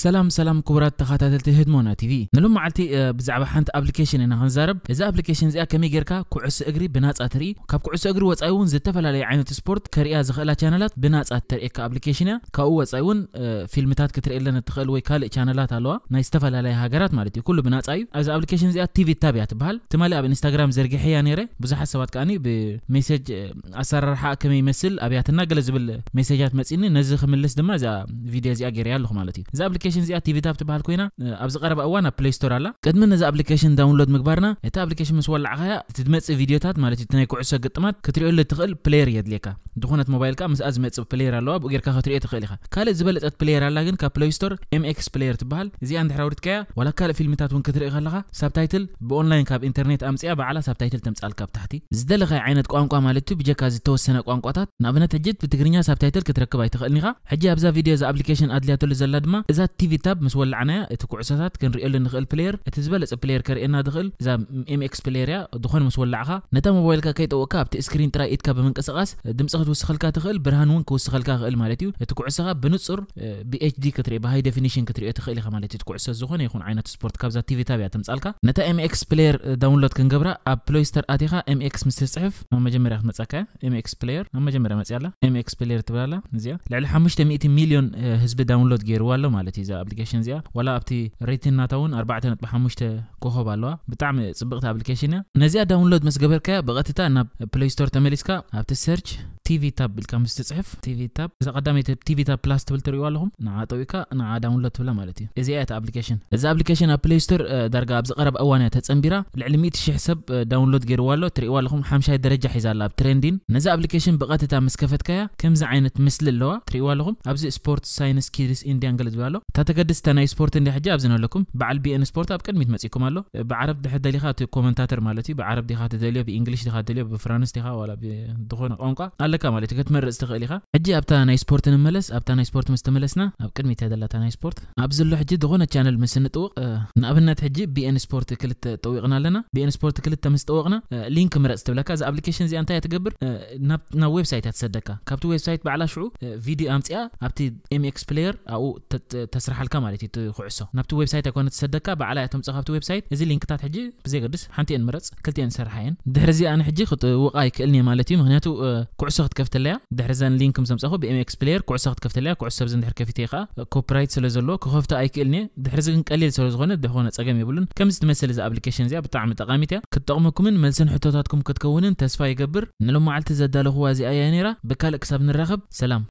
سلام سلام كبرات تخاتل تهدمونا تي في نلوم معلتي بزعبة حانت ابليكيشن انا غنزارب اذا ابليكيشن زيها كمي غيركا كعس اغري بناس اتري كاب كعس اغري واتس ايون زي تفلا لي عينة سبورت كاريا زخلا چانلات بناس اتري ايكا ابليكيشن كاو واتس ايون في المتات كتر ايلا نتخل وي كالي چانلات هلوا نايس تفلا لي هاجرات مالتي كله بناس اي اذا ابليكيشن زيها تي في تابعه تبهل تمالي اب انستغرام زرقي حيا نيري بزح حسابات كاني بميسج اسر رحا كمي يمثل ابياتنا قلزبل ميسجات مسيني نزخ من لس زي فيديو زيها غيريا لخ مالتي ኣፕሊኬሽን እዚኣ ቲቪታ ብትበሃል ኮይና ኣብዚ ቀረባ እዋን ኣብ ፕሌይ ስቶር ኣላ ቅድሚ ነዚ ኣፕሊኬሽን ዳውንሎድ ምግባርና እታ ኣፕሊኬሽን ምስ ወላዕኸያ እትመፅእ ቪድዮታት ማለት እዩ ናይ ኩዕሶ ግጥማት ክትሪኦሉ እትኽእል ፕሌየር የድልየካ ድኾነት ሞባይልካ ምስኣ ዝመፅእ ፕሌየር ኣለዋ ብኡ ጌርካ ክትሪኦ ትኽእል ኢኻ ካልእ ዝበለፀት ፕሌየር ኣላ ግን ካብ ፕሌይ ስቶር ኤምኤክስ ፕሌየር ትበሃል እዚኣ እንድሕራ ውድትካያ ዋላ ካልእ ፊልምታት እውን ክትርኢ ከለኻ ሳብታይትል ብኦንላይን ካብ ኢንተርኔት ኣምፅያ ባዕላ ሳብታይትል ተምፃልካ ብታሕቲ ዝደለኻይ ዓይነት ቋንቋ ማለት እዩ ብጀካ ዝተወሰነ ቋንቋታት ንኣብነት ሕጅት ብትግርኛ ሳብታይትል ክትረክብ ኣይትኽእልኒ ኢኻ ሕጂ ኣብዛ ቪድዮ እዛ ኣፕሊኬሽን ኣድልያተሉ ዘላ ድማ እዛ تي في تاب مس ولعنا اتكو عساسات كن ريال نغل بلاير اتزبل اس بلاير كار انا دخل اذا ام اكس بلاير دخون مس ولعها نتا موبايل كا كيتوكا بت سكرين ترا ايد كا بمنقسقاس دمصه توسخلكا تخل برهان ون كوسخلكا غل مالتي اتكو عسا بنصر بي اتش دي كتري بهاي ديفينيشن كتري اتخلي خا مالتي اتكو عسا زخون يكون عينات سبورت كاب ذا تي في تاب يتمصالكا نتا ام اكس بلاير داونلود كن غبرا اب بلاي ستور اتيها ام اكس مستصحف مجمر اخ مصاكا ام اكس بلاير مجمر مصيالا ام اكس بلاير تبالا نزيا لعل 500 مليون حزب داونلود غير والو እዛ ኣፕሊኬሽን እዚኣ ዋላ ኣብቲ ሬቲንና እውን 4.5 ኮኸብ ኣለዋ ብጣዕሚ ፅብቕቲ ኣፕሊኬሽን እያ ነዚኣ ዳውንሎድ ምስ ገበርካያ ብቐጥታ ናብ ፕሌይ ስቶር ተመሊስካ ኣብቲ ሰርች ቲቪ ታብ ኢልካ ምስ ትፅሕፍ ቲቪ ታብ እዛ ቀዳመይ ቲቪ ታብ ፕላስ ትብል ትሪእዩ ኣለኹም ንዓ ጠዊካ ንዓ ዳውንሎድ ትብላ ማለት እዩ እዚኣ እታ ኣፕሊኬሽን እዛ ኣፕሊኬሽን ኣብ ፕሌይስቶር ዳርጋ ኣብ ዝቐረብ እዋን እያ ተፀንቢራ ልዕሊ 100,000 ሰብ ዳውንሎድ ገይርዋ ኣሎ ትሪእዋ ኣለኹም ሓምሻይ ደረጃ ሒዛ ኣላ ኣብ ትሬንዲን ነዚ ኣፕሊኬሽን ብቐጥታ ምስ ከፈትካያ ከምዚ ዓይነት ምስሊ ኣለዋ ትሪእዋ ኣለኹም ኣብዚ ስፖርት ሳይንስ ኪድስ ኢንድያ ንገለ ዝብል ኣሎ እታ ተገድስተ ናይ ስፖርት እንዲ ሕጂ ኣብዝን ኣለኩም በዓል ቢኤን ስፖርት ኣብ ቅድሚት መፂኩም ኣሎ ብዓረብ ድሕር ደሊኻ እቲ ኮመንታተር ማለት እዩ ብዓረብ ዲኻ ተደልዮ ብእንግሊሽ ዲኻ ተደልዮ ብፍራንስ ዲኻ ዋላ ብዝኾነ ቋንቋ ኣለ ኣለካ ማለት እዩ ክትመርፅ ትኽእል ኢኻ ሕጂ ኣብታ ናይ ስፖርት ንመለስ ኣብታ ናይ ስፖርት ምስ ተመለስና ኣብ ቅድሚት ዘላታ ናይ ስፖርት ኣብ ዘሎ ሕጂ ዝኾነ ቻነል ምስ ንጥውቕ ንኣብነት ሕጂ ቢኤን ስፖርት ክልተ ጠዊቕና ኣለና ቢኤን ስፖርት ክልተ ምስ ጠወቕና ሊንክ ምረፅ ትብለካ እዛ ኣፕሊኬሽን እዚኣ እንታይ ትገብር ናብ ዌብሳይት እያ ትሰደካ ካብቲ ዌብሳይት ባዕላ ሽዑ ቪድዮ ኣምፅኣ ኣብቲ ኤምኤክስ ፕሌየር ኣብኡ ተስራሓልካ ማለት እዩ ትኩዕሶ ናብቲ ዌብሳይት ኣይኮነ ትሰደካ ባዕላ እያ ተምፅ ካብቲ ዌብሳይት እዚ ሊንክታት ሕጂ ብዘገድስ ሓንቲ እየን ምረፅ ክልቲአን ዝሰርሓ እየን ድሕሪ እዚኣ ንሕጂ ክጥውቃ ይክእልኒ ማለት እዩ ምክንያቱ ኩዕሶ كوعسغت كفتليا دحرزان لينكم زمسخو بي ام اكس بلاير كوعسغت كفتليا كوعسب زن دحر كفتيخا كوبرايت سلا زلو كخفتا ايكلني دحرزن قليل سلا زغونه دخونه صقم يبلن كم زتمسل ز ابلكيشن زيا بتعم تقاميتيا كتقمكمن መልስን ሕቶታትኩም ክትከውንን ተስፋ ይገብር ንሎመዓልቲ ዘዳለኹዋ እዚኣ እያ ነይራ ብካልእ ክሳብ ንራኸብ ሰላም